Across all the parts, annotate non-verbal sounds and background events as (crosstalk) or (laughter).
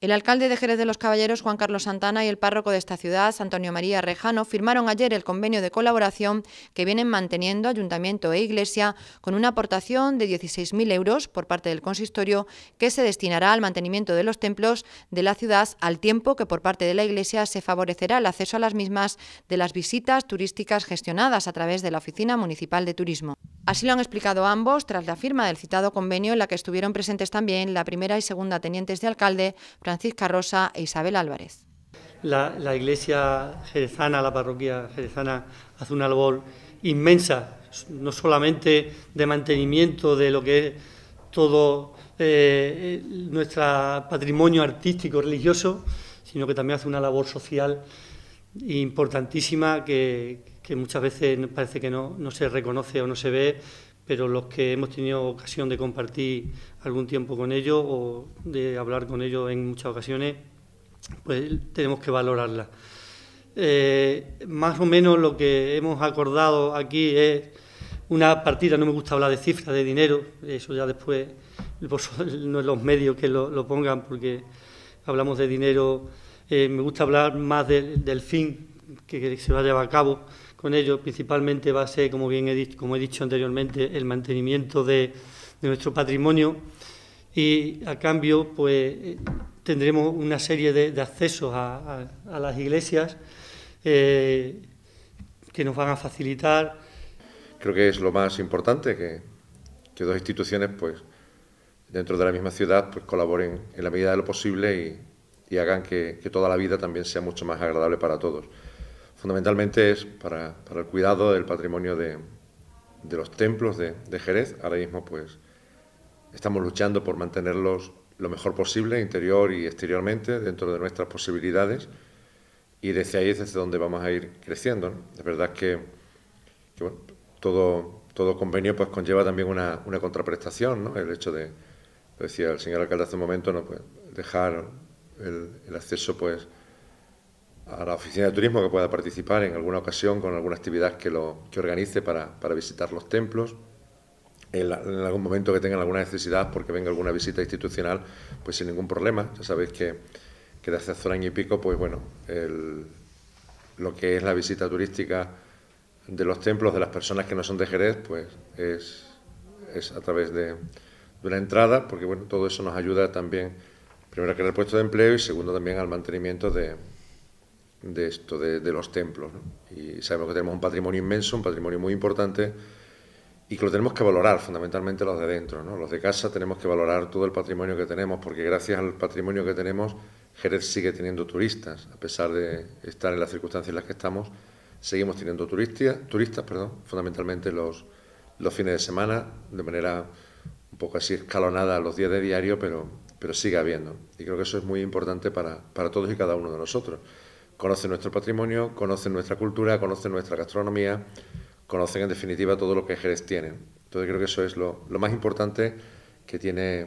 El alcalde de Jerez de los Caballeros, Juan Carlos Santana, y el párroco de esta ciudad, Antonio María Rejano, firmaron ayer el convenio de colaboración que vienen manteniendo Ayuntamiento e Iglesia con una aportación de 16.000 euros por parte del consistorio que se destinará al mantenimiento de los templos de la ciudad al tiempo que por parte de la Iglesia se favorecerá el acceso a las mismas de las visitas turísticas gestionadas a través de la Oficina Municipal de Turismo. Así lo han explicado ambos tras la firma del citado convenio en la que estuvieron presentes también la primera y segunda tenientes de alcalde, Francisca Rosa e Isabel Álvarez. La, iglesia jerezana, la parroquia jerezana, hace una labor inmensa, no solamente de mantenimiento de lo que es todo eh, nuestro patrimonio artístico, religioso, sino que también hace una labor social importantísima que, muchas veces parece que no, se reconoce o no se ve, pero los que hemos tenido ocasión de compartir algún tiempo con ellos o de hablar con ellos en muchas ocasiones, pues tenemos que valorarla. Eh, más o menos lo que hemos acordado aquí es una partida, no me gusta hablar de cifras, de dinero, eso ya después (laughs) no es los medios que lo pongan porque hablamos de dinero eh, me gusta hablar más del, fin que, se va a llevar a cabo con ello. Principalmente va a ser, como bien he dicho, como he dicho anteriormente, el mantenimiento de, nuestro patrimonio y a cambio pues eh, tendremos una serie de, accesos a, las iglesias eh, que nos van a facilitar. Creo que es lo más importante que, que dos instituciones pues dentro de la misma ciudad pues colaboren en la medida de lo posible y y hagan que, toda la vida también sea mucho más agradable para todos. Fundamentalmente es para, el cuidado del patrimonio de, los templos de, Jerez. Ahora mismo pues estamos luchando por mantenerlos lo mejor posible, interior y exteriormente, dentro de nuestras posibilidades. Y desde ahí es desde donde vamos a ir creciendo. Es verdad que, todo, todo convenio pues conlleva también una, contraprestación, El hecho de, lo decía el señor alcalde hace un momento, ¿no? puede dejar el, acceso pues, a la oficina de turismo que pueda participar en alguna ocasión con alguna actividad que, lo, que organice para, para visitar los templos. En, algún momento que tengan alguna necesidad porque venga alguna visita institucional, pues sin ningún problema. Ya sabéis que, que desde hace un año y pico, pues bueno, lo que es la visita turística de los templos, de las personas que no son de Jerez, pues es, a través de, de una entrada, porque bueno, todo eso nos ayuda también primero crear puesto de empleo y segundo también al mantenimiento de, de esto, de, los templos. Y sabemos que tenemos un patrimonio inmenso, un patrimonio muy importante y que lo tenemos que valorar, fundamentalmente los de dentro. ¿no? Los de casa tenemos que valorar todo el patrimonio que tenemos, porque gracias al patrimonio que tenemos, Jerez sigue teniendo turistas, a pesar de estar en las circunstancias en las que estamos, seguimos teniendo turistas, perdón, fundamentalmente los, los fines de semana, de manera un poco así escalonada los días de diario, pero pero sigue habiendo. Y creo que eso es muy importante para, todos y cada uno de nosotros. Conocen nuestro patrimonio, conocen nuestra cultura, conocen nuestra gastronomía, conocen en definitiva todo lo que Jerez tiene. Entonces creo que eso es lo, más importante que tiene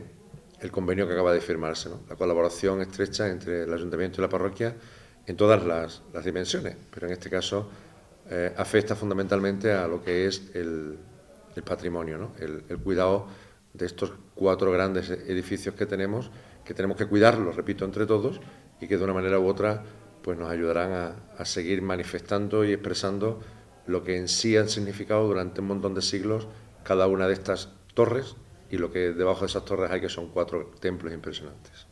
el convenio que acaba de firmarse, la colaboración estrecha entre el ayuntamiento y la parroquia en todas las, dimensiones, pero en este caso eh, afecta fundamentalmente a lo que es el, patrimonio, el cuidado de estos cuatro grandes edificios que tenemos, que tenemos que cuidarlos, repito, entre todos, y que de una manera u otra pues nos ayudarán a, a seguir manifestando y expresando lo que en sí han significado durante un montón de siglos cada una de estas torres y lo que debajo de esas torres hay que son cuatro templos impresionantes.